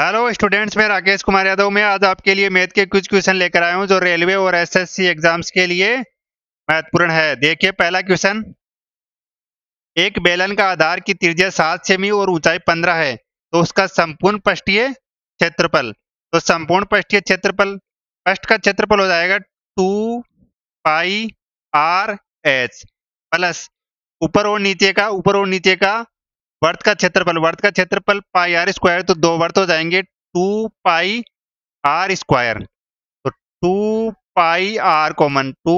hello students मैं राकेश कुमार यादव मैं आज आपके लिए मैथ के कुछ क्वेश्चन लेकर आया हूं जो रेलवे और एसएससी एग्जाम्स के लिए महत्वपूर्ण है देखिए पहला क्वेश्चन एक बेलन का आधार की त्रिज्या सात सेमी और ऊंचाई पंद्रह है तो उसका संपूर्ण पृष्ठीय क्षेत्रफल तो संपूर्ण पृष्ठीय क्षेत्रफल पृष्ठ का क्षेत्रफल हो जाएगा two pi R H plus ऊपर और नीचे का ऊपर और नीचे का वर्त का क्षेत्रफल वर्त का क्षेत्रफल पाई आर स्क्वायर तो दो वर्त हो जाएंगे टू पाई आर स्क्वायर तो two pi R common two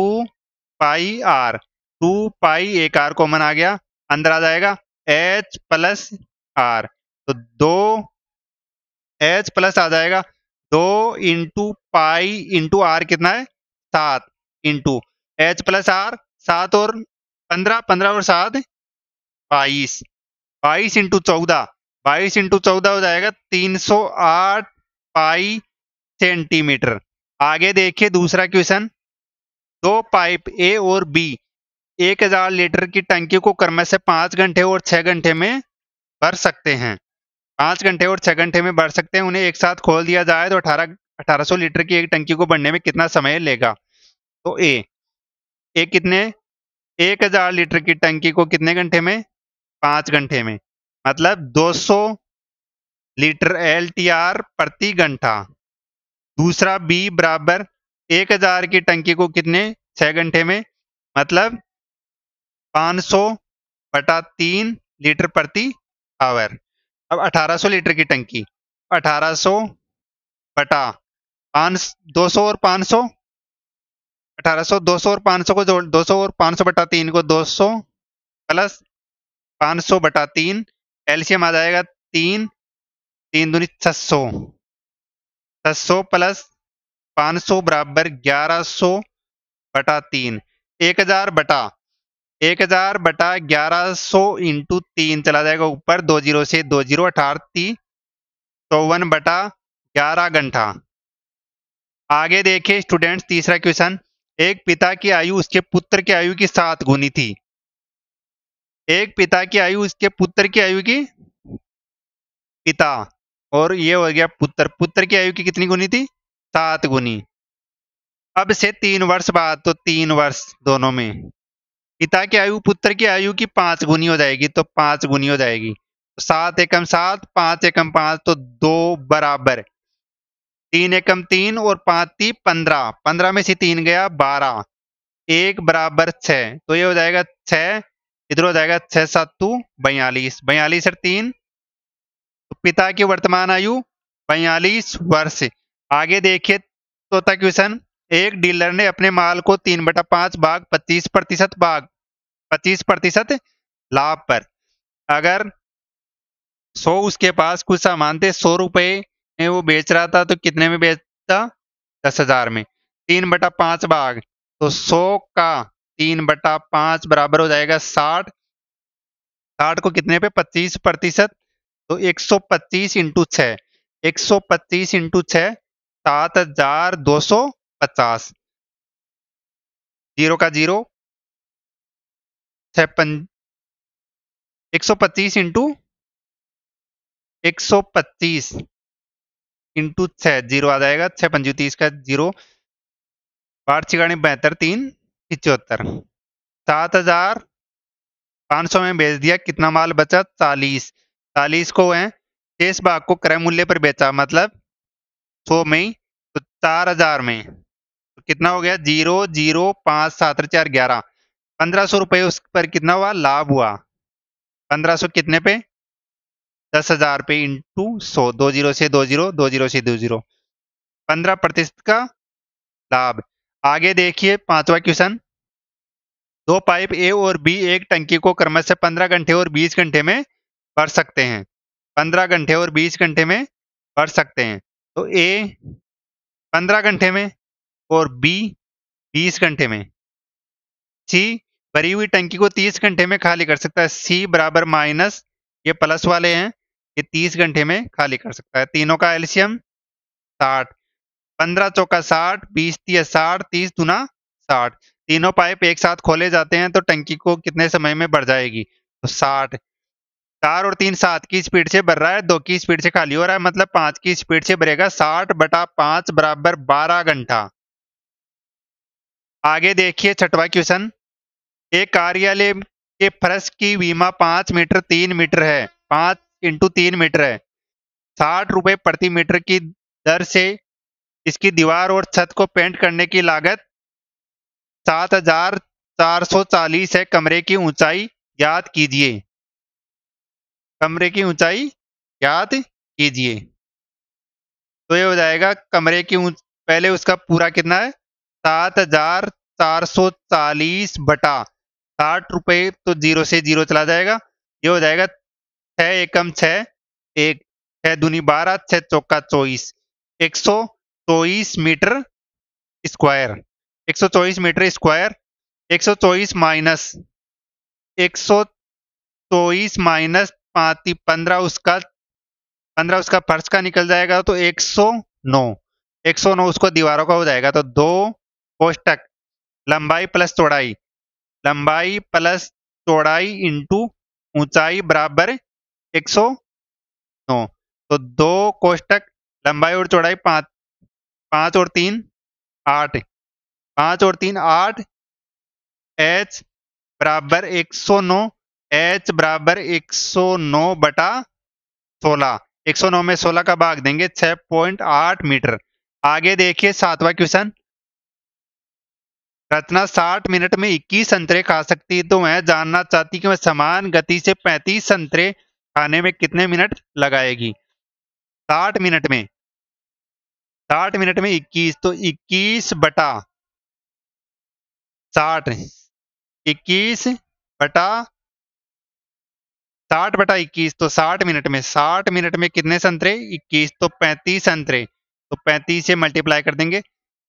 pi R two pi एक आर कॉमन आ गया अंदर आ जाएगा एच प्लस आर तो दो एच प्लस आ जाएगा दो इंटू पाई इंटू आर कितना है सात इंटू एच प्लस आर सात और पंद्रह पंद्रह और सात बाईस बाईस इंटू चौदह बाईस इंटू चौदह हो जाएगा तीन सौ आठ पाई सेंटीमीटर आगे देखिए दूसरा क्वेश्चन दो पाइप ए और बी एक हजार लीटर की टंकी को क्रमश से पांच घंटे और छह घंटे में भर सकते हैं पांच घंटे और छह घंटे में भर सकते हैं उन्हें एक साथ खोल दिया जाए तो अठारह अठारह सौ लीटर की एक टंकी को भरने में कितना समय लेगा तो ए ए कितने एक हजार लीटर की टंकी को कितने घंटे में पांच घंटे में मतलब 200 लीटर एल प्रति घंटा दूसरा बी बराबर 1000 की टंकी को कितने छह घंटे में मतलब 500 बटा तीन लीटर प्रति आवर अब 1800 लीटर की टंकी 1800 बटा पांच दो सौ और 500 1800 अठारह दो सौ और 500 सौ को जोड़ दो सौ और 500 सौ बटा तीन को दो सौ प्लस पांच सौ बटा तीन एल्शियम आ जाएगा तीन तीन दूनी सौ सौ प्लस पांच सौ बराबर ग्यारह सौ बटा तीन एक हजार बटा एक हजार बटा ग्यारह सौ इंटू तीन चला जाएगा ऊपर दो जीरो से दो जीरो अठारती चौवन तो बटा ग्यारह घंटा आगे देखे स्टूडेंट्स तीसरा क्वेश्चन एक पिता की आयु उसके पुत्र की आयु की सात गुनी थी एक पिता की आयु उसके पुत्र की आयु की पिता और ये हो गया पुत्र पुत्र की आयु की कितनी गुनी थी सात गुनी अब से तीन वर्ष बाद तो तीन वर्ष दोनों में पिता की आयु पुत्र की आयु की पांच गुनी हो जाएगी तो पांच गुनी हो जाएगी सात एकम सात पांच एकम पांच तो दो बराबर तीन एकम तीन और पांच ती पंद्रह पंद्रह में से तीन गया बारह एक बराबर छ तो ये हो जाएगा छह इधर हो जाएगा छह सात तू बयालीस बयालीस और तीन तो पिता की वर्तमान आयु बयालीस वर्ष आगे देखिए तोता क्वेश्चन एक डीलर ने अपने माल को तीन बटा पांच भाग पच्चीस प्रतिशत भाग पच्चीस प्रतिशत लाभ पर अगर सौ उसके पास कुछ सामान थे सौ रुपये में वो बेच रहा था तो कितने में बेचता दस हजार में तीन बटा पांच भाग तो सौ का तीन बटा पांच बराबर हो जाएगा साठ साठ को कितने पे पच्चीस प्रतिशत तो एक सौ पच्चीस इंटू छ एक सौ पच्चीस इंटू छ सात हजार दो सौ पचास जीरो का जीरो एक सौ पच्चीस इंटू एक सौ पच्चीस इंटू छ जीरो आ जाएगा छह पंजू तीस का जीरो बारह छिगाने बहत्तर तीन पिचहत्तर सात हजार पाँच सौ में बेच दिया कितना माल बचा चालीस चालीस को है शेष भाग को क्रय मूल्य पर बेचा मतलब सौ में ही तो चार हजार में तो कितना हो गया जीरो जीरो पाँच सात चार ग्यारह पंद्रह सौ रुपये उस पर कितना हुआ लाभ हुआ पंद्रह सौ कितने पे दस हजार पे इंटू सौ दो जीरो से दो जीरो दो जीरो से दो जीरो पंद्रह प्रतिशत का लाभ आगे देखिए पांचवा क्वेश्चन दो पाइप ए और बी एक टंकी को क्रमशः पंद्रह घंटे और बीस घंटे में भर सकते हैं पंद्रह घंटे और बीस घंटे में भर सकते हैं तो ए पंद्रह घंटे में और बी बीस घंटे में सी भरी हुई टंकी को तीस घंटे में खाली कर सकता है सी बराबर माइनस ये प्लस वाले हैं ये तीस घंटे में खाली कर सकता है तीनों का एल्शियम साठ पंद्रह चौका साठ बीस तीस साठ तीस दुना साठ तीनों पाइप एक साथ खोले जाते हैं तो टंकी को कितने समय में बढ़ जाएगी तो साठ चार और तीन सात की स्पीड से बढ़ रहा है दो की स्पीड से खाली हो रहा है मतलब पांच की स्पीड से बढ़ेगा साठ बटा पांच बराबर बारह घंटा आगे देखिए छठवा क्वेश्चन एक कार्यालय के फर्श की बीमा पांच मीटर तीन मीटर है पांच इंटू तीन मीटर है साठ रुपए प्रति मीटर की दर से इसकी दीवार और छत को पेंट करने की लागत सात हजार चार सौ चालीस है कमरे की ऊंचाई याद कीजिए कमरे की ऊंचाई याद कीजिए तो ये हो जाएगा कमरे की उच... पहले उसका पूरा कितना है सात हजार चार सौ चालीस बटा साठ रुपये तो जीरो से जीरो चला जाएगा ये हो जाएगा छ एकम छ एक छह दूनी बारह छह चौका चौबीस एक सौ चौबीस metre square 124 metre square 124 minus 124 minus पाती पंद्रह उसका पंद्रह उसका फर्श का निकल जाएगा तो 109 109 उसको दीवारों का हो जाएगा तो दो पोस्टक लंबाई प्लस चौड़ाई लंबाई प्लस चौड़ाई इंटू ऊंचाई बराबर 109 तो दो कोष्टक लंबाई और चौड़ाई पाँच पांच और तीन आठ पांच और तीन आठ एच बराबर एक सौ नौ एच बराबर एक सौ नौ बटा सोलह एक सौ नौ में सोलह का भाग देंगे छह पॉइंट आठ मीटर आगे देखिए सातवा क्वेश्चन रचना साठ मिनट में इक्कीस संतरे खा सकती है तो वह जानना चाहती कि वह समान गति से पैंतीस संतरे खाने में कितने मिनट लगाएगी साठ मिनट में साठ मिनट में इक्कीस तो इक्कीस बटा साठ इक्कीस बटा साठ बटा इक्कीस तो साठ मिनट में साठ मिनट में कितने संतरे इक्कीस तो पैंतीस संतरे तो पैंतीस से मल्टीप्लाई कर देंगे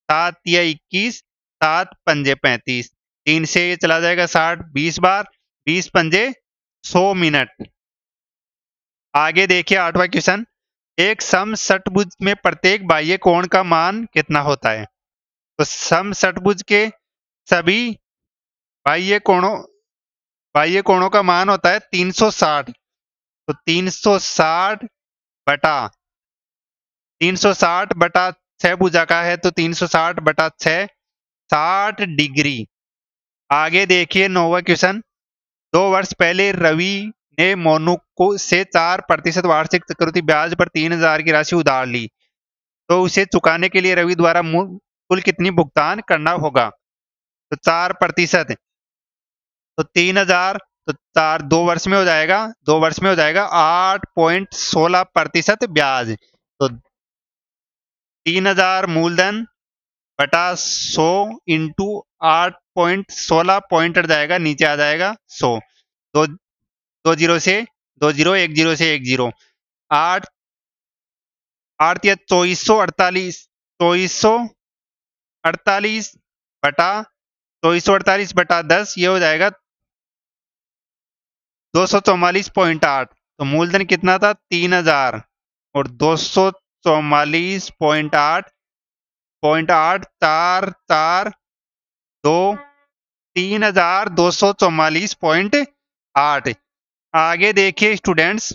सात या इक्कीस सात पंजे पैंतीस तीन से ये चला जाएगा साठ बीस बार बीस पंजे सौ मिनट आगे देखिए आठवां क्वेश्चन एक सम सटभुज में प्रत्येक बाह्य कोण का मान कितना होता है तो सम सटभुज के सभी बाह्य कोणों बाह्य कोणों का मान होता है 360 तो 360 बटा 360 बटा छह भुजा का है तो 360 बटा छ साठ डिग्री आगे देखिए नोवा क्वेश्चन दो वर्ष पहले रवि ने मोनू को से चार प्रतिशत वार्षिक चक्रवृद्धि ब्याज पर तीन हजार की राशि उधार ली तो उसे चुकाने के लिए रवि द्वारा कुल कितनी भुगतान करना होगा तो चार प्रतिशत तो तीन हजार तो चार दो वर्ष में हो जाएगा दो वर्ष में हो जाएगा आठ पॉइंट सोलह प्रतिशत ब्याज तो तीन हजार मूलधन बटा सो इंटू आठ पॉइंट सोलह पॉइंट जाएगा नीचे आ जाएगा सो तो दो जीरो से दो जीरो एक जीरो से एक जीरो आठ आठ या चौबीस सौ अड़तालीस चौबीस सौ अड़तालीस बटा चौबीस सौ अड़तालीस बटा दस ये हो जाएगा दो सौ चौवालीस पॉइंट आठ तो मूलधन कितना था तीन हजार और दो सौ चौवालीस पॉइंट आठ पॉइंट आठ चार चार दो तीन हजार दो सौ चौवालीस पॉइंट आठ आगे देखिए स्टूडेंट्स